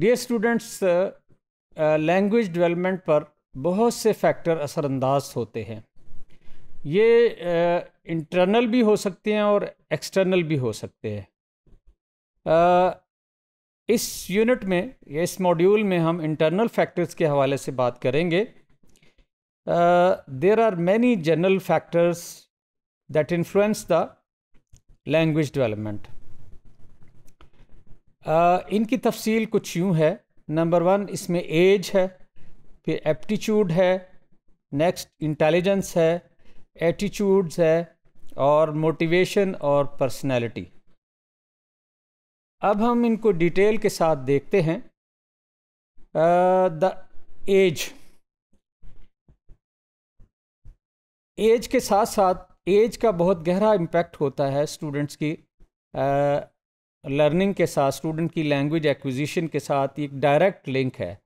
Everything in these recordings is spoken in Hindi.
डियर स्टूडेंट्स लैंग्वेज डेवलपमेंट पर बहुत से फैक्टर असरअंदाज होते हैं ये इंटरनल uh, भी हो सकते हैं और एक्सटर्नल भी हो सकते हैं uh, इस यूनिट में या इस मॉड्यूल में हम इंटरनल फैक्टर्स के हवाले से बात करेंगे there are many general factors that influence the language development ah, इनकी तफसील कुछ यूँ है नंबर वन इसमें एज है फिर एप्टीट्यूड है नेक्स्ट इंटेलिजेंस है एटीट्यूड्स है और मोटिवेशन और पर्सनैलिटी अब हम इनको डिटेल के साथ देखते हैं द एज एज के साथ साथ एज का बहुत गहरा इम्पैक्ट होता है स्टूडेंट्स की लर्निंग के साथ स्टूडेंट की लैंग्वेज एक्विजिशन के साथ एक डायरेक्ट लिंक है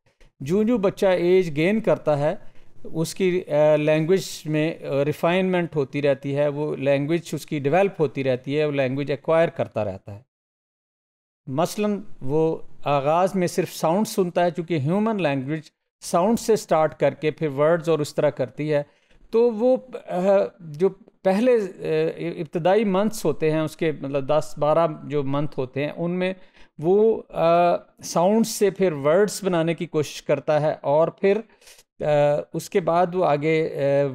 जो जो बच्चा एज गेन करता है उसकी लैंग्वेज में रिफाइनमेंट होती रहती है वो लैंग्वेज उसकी डेवलप होती रहती है वो लैंग्वेज एक्वायर करता रहता है मसलन वो आगाज़ में सिर्फ साउंड सुनता है क्योंकि ह्यूमन लैंग्वेज साउंड से स्टार्ट करके फिर वर्ड्स और उस तरह करती है तो वो जो पहले इब्तदाई मंथ्स होते हैं उसके मतलब दस बारह जो मंथ होते हैं उनमें वो साउंड से फिर वर्ड्स बनाने की कोशिश करता है और फिर आ, उसके बाद वो आगे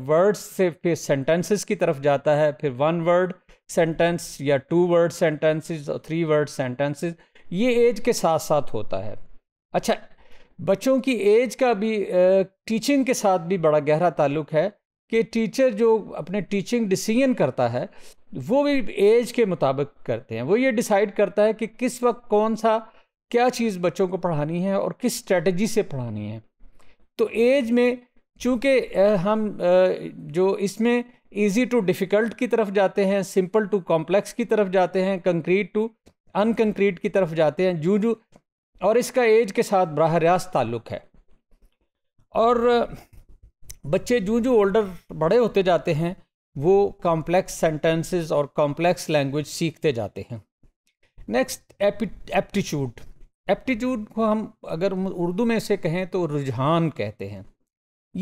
वर्ड्स से फिर सेंटेंसेस की तरफ जाता है फिर वन वर्ड सेंटेंस या टू वर्ड सेंटेंसेस और थ्री वर्ड सेंटेंसेस ये एज के साथ साथ होता है अच्छा बच्चों की एज का भी टीचिंग के साथ भी बड़ा गहरा ताल्लुक है कि टीचर जो अपने टीचिंग डिसीजन करता है वो भी एज के मुताबिक करते हैं वो ये डिसाइड करता है कि किस वक्त कौन सा क्या चीज़ बच्चों को पढ़ानी है और किस स्ट्रेटजी से पढ़ानी है तो एज में चूँकि हम जो इसमें ईजी टू डिफ़िकल्ट की तरफ जाते हैं सिंपल टू कॉम्प्लेक्स की तरफ जाते हैं कंक्रीट टू अनकंक्रीट की तरफ जाते हैं जू जू और इसका एज के साथ बरह रास्त ताल्लुक़ है और बच्चे जो जो ओल्डर बड़े होते जाते हैं वो कॉम्प्लेक्स सेंटेंसेस और कॉम्प्लेक्स लैंग्वेज सीखते जाते हैं नेक्स्ट एप्टीट्यूड एप्टीट्यूड को हम अगर उर्दू में से कहें तो रुझान कहते हैं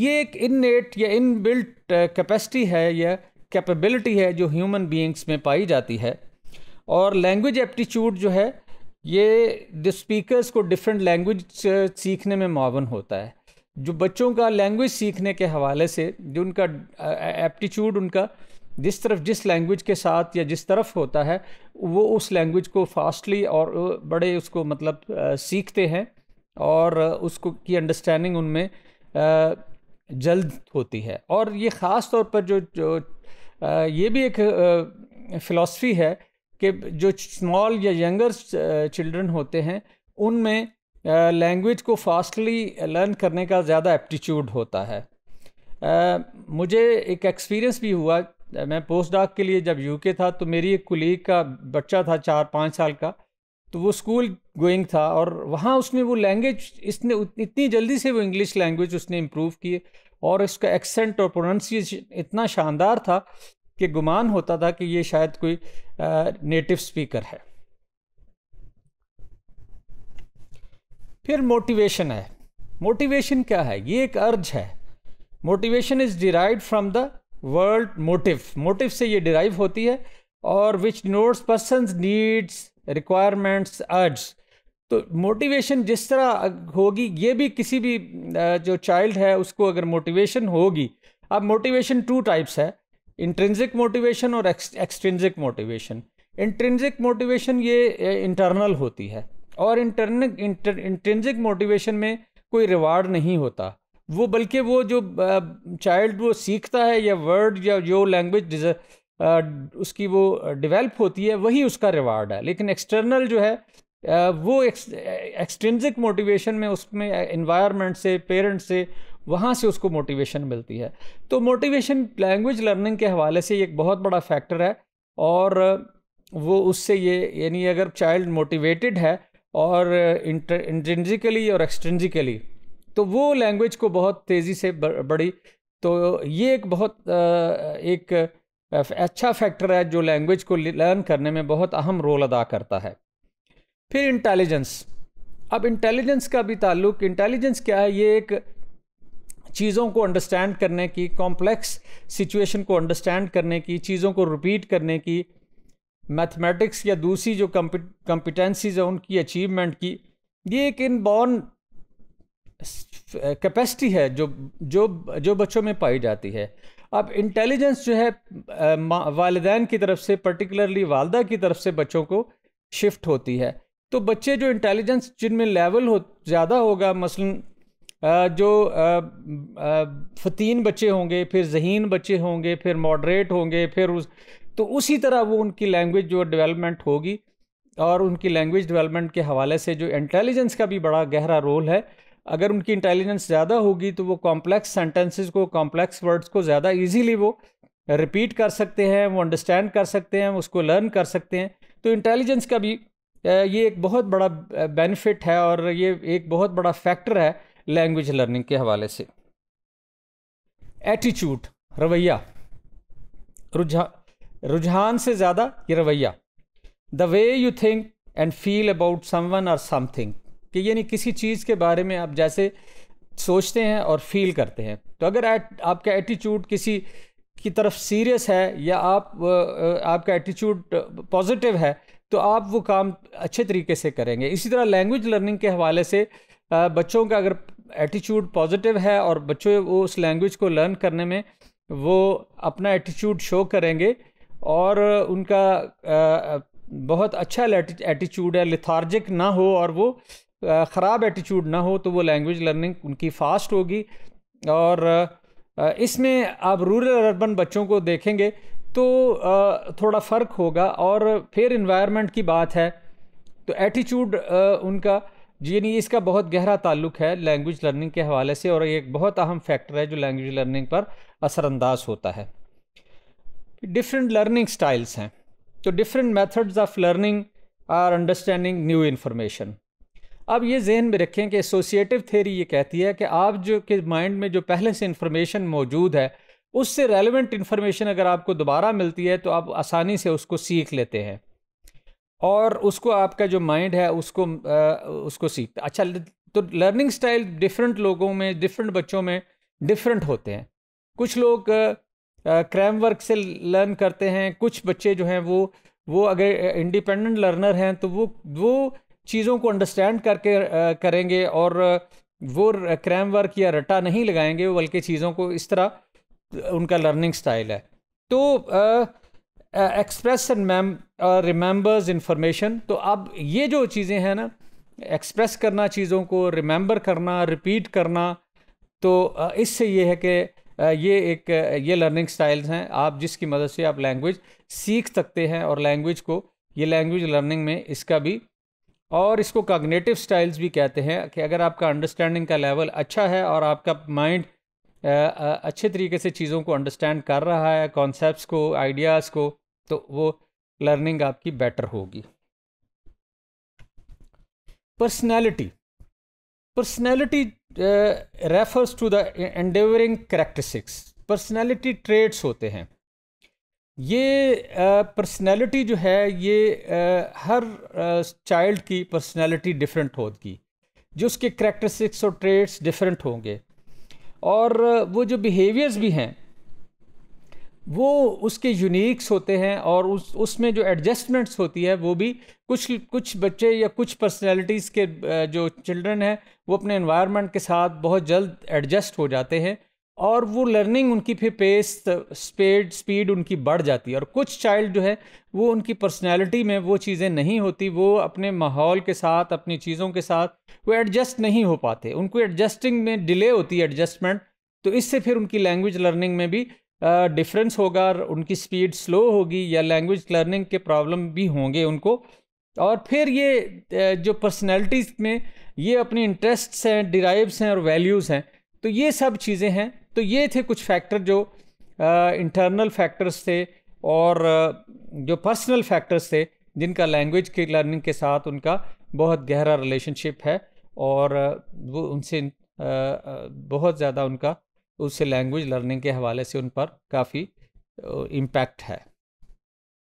ये एक इननेट या इन बिल्ट कैपेसिटी है या कैपेबिलिटी है जो ह्यूमन बीइंग्स में पाई जाती है और लैंग्वेज एप्टीट्यूड जो है ये द स्पीकर्स को डिफरेंट लैंग्वेज uh, सीखने में मावन होता है जो बच्चों का लैंग्वेज सीखने के हवाले से जो उनका एप्टीट्यूड उनका जिस तरफ जिस लैंग्वेज के साथ या जिस तरफ होता है वो उस लैंग्वेज को फास्टली और बड़े उसको मतलब सीखते हैं और उसको की अंडरस्टैंडिंग उनमें जल्द होती है और ये ख़ास तौर पर जो जो ये भी एक फ़िलासफ़ी है कि जो स्मॉल या यंगर चिल्ड्रन होते हैं उनमें लैंग्वेज को फास्टली लर्न करने का ज़्यादा एप्टीट्यूड होता है मुझे एक एक्सपीरियंस भी हुआ मैं पोस्ट डॉक के लिए जब यूके था तो मेरी एक कुलीग का बच्चा था चार पाँच साल का तो वो स्कूल गोइंग था और वहाँ उसने वो लैंग्वेज इसने इतनी जल्दी से वो इंग्लिश लैंग्वेज उसने इम्प्रूव की और उसका एक्सेंट और प्रोनाउंसिएशन इतना शानदार था कि गुमान होता था कि ये शायद कोई नेटिव स्पीकर है फिर मोटिवेशन है मोटिवेशन क्या है ये एक अर्ज है motivation is derive from the world motive motive से ये डिराइव होती है और which notes person needs requirements urge तो मोटिवेशन जिस तरह होगी ये भी किसी भी जो चाइल्ड है उसको अगर मोटिवेशन होगी अब मोटिवेशन टू टाइप्स है इंट्रेंसिक मोटिवेशन और एक्सट्रेंसिक मोटिवेशन इंट्रेंसिक मोटिवेशन ये इंटरनल होती है और इंटरन इंटर मोटिवेशन में कोई रिवार्ड नहीं होता वो बल्कि वो जो चाइल्ड वो सीखता है या वर्ड या जो लैंग्वेज उसकी वो डिवेलप होती है वही उसका रिवार्ड है लेकिन एक्सटर्नल जो है वो एक्सटेंजिक मोटिवेशन में उसमें इन्वायरमेंट से पेरेंट्स से वहाँ से उसको मोटिवेशन मिलती है तो मोटिवेशन लैंग्वेज लर्निंग के हवाले से एक बहुत बड़ा फैक्टर है और वो उससे ये यानी अगर चाइल्ड मोटिवेटेड है और इंट्रेंजिकली और एक्सट्रेंजिकली तो वो लैंग्वेज को बहुत तेज़ी से बढ़ी तो ये एक बहुत एक अच्छा फैक्टर है जो लैंग्वेज को लर्न करने में बहुत अहम रोल अदा करता है फिर इंटेलिजेंस अब इंटेलिजेंस का भी ताल्लुक इंटेलिजेंस क्या है ये एक चीज़ों को अंडरस्टैंड करने की कॉम्प्लेक्स सिचुएशन को अंडरस्टैंड करने की चीज़ों को रिपीट करने की मैथमेटिक्स या दूसरी जो कम्पिटेंसीज है उनकी अचीवमेंट की ये एक इन बॉर्न कैपेसिटी है जो जो जो बच्चों में पाई जाती है अब इंटेलिजेंस जो है वालदेन की तरफ से पर्टिकुलरली वालदा की तरफ से बच्चों को शिफ्ट होती है तो बच्चे जो इंटेलिजेंस जिनमें लेवल हो ज़्यादा होगा मसलन जो फतीन बच्चे होंगे फिर जहीन बच्चे होंगे फिर मॉडरेट होंगे फिर उस तो उसी तरह वो उनकी लैंग्वेज जो डेवलपमेंट होगी और उनकी लैंग्वेज डेवलपमेंट के हवाले से जो इंटेलिजेंस का भी बड़ा गहरा रोल है अगर उनकी इंटेलिजेंस ज़्यादा होगी तो वो कॉम्प्लेक्स सेंटेंसेस को कॉम्प्लेक्स वर्ड्स को ज़्यादा इजीली वो रिपीट कर सकते हैं वो अंडरस्टैंड कर सकते हैं उसको लर्न कर सकते हैं तो इंटेलिजेंस का भी ये एक बहुत बड़ा बेनिफिट है और ये एक बहुत बड़ा फैक्टर है लैंग्वेज लर्निंग के हवाले से एटीट्यूड रवैया रुझा रुझान से ज़्यादा ये रवैया the way you think and feel about someone और समथिंग कि यानी किसी चीज़ के बारे में आप जैसे सोचते हैं और फील करते हैं तो अगर आपका एटीट्यूड किसी की तरफ सीरियस है या आप आपका एटीट्यूड पॉजिटिव है तो आप वो काम अच्छे तरीके से करेंगे इसी तरह लैंग्वेज लर्निंग के हवाले से बच्चों का अगर एटीट्यूड पॉजिटिव है और बच्चों वो उस लैंग्वेज को लर्न करने में वो अपना एटीट्यूड शो करेंगे और उनका बहुत अच्छा एटीट्यूड है लिथार्जिक ना हो और वो ख़राब एटीट्यूड ना हो तो वो लैंग्वेज लर्निंग उनकी फ़ास्ट होगी और इसमें आप रूरल अर्बन बच्चों को देखेंगे तो थोड़ा फ़र्क होगा और फिर इन्वायरमेंट की बात है तो एटीट्यूड उनका यानी इसका बहुत गहरा ताल्लुक है लैंग्वेज लर्निंग के हवाले से और ये एक बहुत अहम फैक्टर है जो लैंग्वेज लर्निंग पर असरानंदाज होता है डिफरेंट लर्निंग स्टाइल्स हैं तो different methods of learning or understanding new information अब ये जहन में रखें कि एसोसिएटिव थेरी ये कहती है कि आप जो के माइंड में जो पहले से इन्फॉर्मेशन मौजूद है उससे रेलिवेंट इन्फॉर्मेशन अगर आपको दोबारा मिलती है तो आप आसानी से उसको सीख लेते हैं और उसको आपका जो माइंड है उसको आ, उसको सीख अच्छा तो लर्निंग स्टाइल डिफरेंट लोगों में डिफरेंट बच्चों में डिफरेंट होते हैं कुछ लोग क्रैम वर्क से लर्न करते हैं कुछ बच्चे जो हैं वो वो अगर इंडिपेंडेंट लर्नर हैं तो वो वो चीज़ों को अंडरस्टैंड करके करेंगे और वो क्रैम वर्क या रटा नहीं लगाएंगे बल्कि चीज़ों को इस तरह उनका लर्निंग स्टाइल है तो एक्सप्रेस एंड रिमेंबर्स इंफॉर्मेशन तो अब ये जो चीज़ें हैं ना एक्सप्रेस करना चीज़ों को रिमेंबर करना रिपीट करना तो इससे ये है कि ये एक ये लर्निंग स्टाइल्स हैं आप जिसकी मदद से आप लैंग्वेज सीख सकते हैं और लैंग्वेज को ये लैंग्वेज लर्निंग में इसका भी और इसको कॉग्नेटिव स्टाइल्स भी कहते हैं कि अगर आपका अंडरस्टैंडिंग का लेवल अच्छा है और आपका माइंड अच्छे तरीके से चीज़ों को अंडरस्टैंड कर रहा है कॉन्सेप्ट को आइडियाज़ को तो वो लर्निंग आपकी बेटर होगी personality personality uh, refers to the endeavoring characteristics personality traits होते हैं ये पर्सनैलिटी uh, जो है ये uh, हर चाइल्ड uh, की पर्सनैलिटी डिफरेंट होगी जो उसके करेक्टरिस्टिक्स और ट्रेट्स डिफरेंट होंगे और वो जो behaviors भी हैं वो उसके यूनिक्स होते हैं और उस उसमें जो एडजस्टमेंट्स होती है वो भी कुछ कुछ बच्चे या कुछ पर्सनैलिटीज़ के जो चिल्ड्रन हैं वो अपने इन्वायरमेंट के साथ बहुत जल्द एडजस्ट हो जाते हैं और वो लर्निंग उनकी फिर पेस स्पीड स्पीड उनकी बढ़ जाती है और कुछ चाइल्ड जो है वो उनकी पर्सनैलिटी में वो चीज़ें नहीं होती वो अपने माहौल के साथ अपनी चीज़ों के साथ वो एडजस्ट नहीं हो पाते उनको एडजस्टिंग में डिले होती है एडजस्टमेंट तो इससे फिर उनकी लैंग्वेज लर्निंग में भी डिफरेंस होगा होगा उनकी स्पीड स्लो होगी या लैंग्वेज लर्निंग के प्रॉब्लम भी होंगे उनको और फिर ये जो पर्सनैलिटीज़ में ये अपने इंटरेस्ट्स हैं डिराइव्स हैं और वैल्यूज़ हैं तो ये सब चीज़ें हैं तो ये थे कुछ फैक्टर जो इंटरनल फैक्टर्स थे और जो पर्सनल फैक्टर्स थे जिनका लैंग्वेज के लर्निंग के साथ उनका बहुत गहरा रिलेशनशिप है और वो उनसे बहुत ज़्यादा उनका उससे लैंग्वेज लर्निंग के हवाले से उन पर काफ़ी इम्पैक्ट है